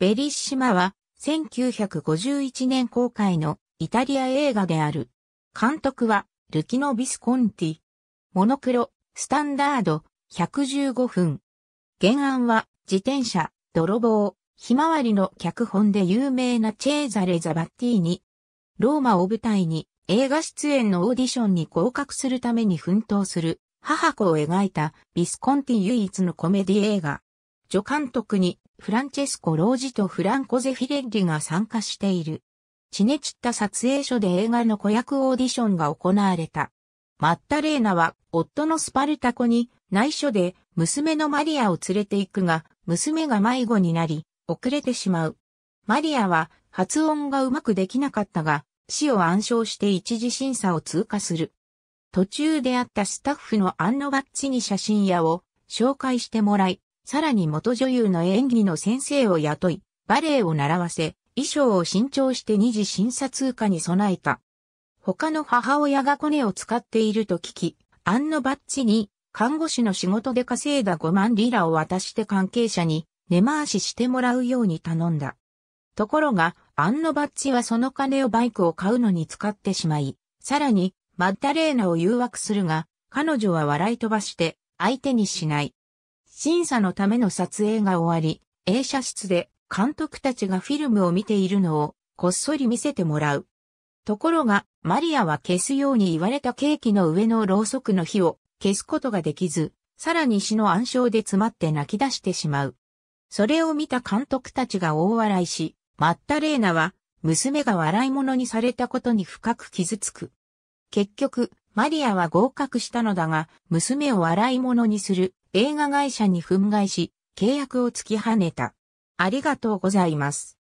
ベリッシマは、1951年公開のイタリア映画である。監督は、ルキノ・ビスコンティ。モノクロ、スタンダード、115分。原案は、自転車、泥棒、ひまわりの脚本で有名なチェーザレ・ザバッティーニ。ローマを舞台に映画出演のオーディションに合格するために奮闘する母子を描いたビスコンティ唯一のコメディ映画。助監督にフランチェスコ・ロージとフランコ・ゼフィレッリが参加している。チネチッタ撮影所で映画の子役オーディションが行われた。マッタレーナは夫のスパルタコに内緒で娘のマリアを連れて行くが、娘が迷子になり、遅れてしまう。マリアは発音がうまくできなかったが、死を暗唱して一時審査を通過する。途中であったスタッフのアンノバッチに写真屋を紹介してもらい、さらに元女優の演技の先生を雇い、バレエを習わせ、衣装を新調して二次審査通過に備えた。他の母親がコネを使っていると聞き、アンのバッチに看護師の仕事で稼いだ5万リラを渡して関係者に根回ししてもらうように頼んだ。ところが、アンのバッチはその金をバイクを買うのに使ってしまい、さらに、マッダレーナを誘惑するが、彼女は笑い飛ばして、相手にしない。審査のための撮影が終わり、映写室で監督たちがフィルムを見ているのをこっそり見せてもらう。ところが、マリアは消すように言われたケーキの上のろうそくの火を消すことができず、さらに死の暗礁で詰まって泣き出してしまう。それを見た監督たちが大笑いし、マッタレーナは娘が笑い物にされたことに深く傷つく。結局、マリアは合格したのだが、娘を笑い物にする映画会社に憤慨し、契約を突き跳ねた。ありがとうございます。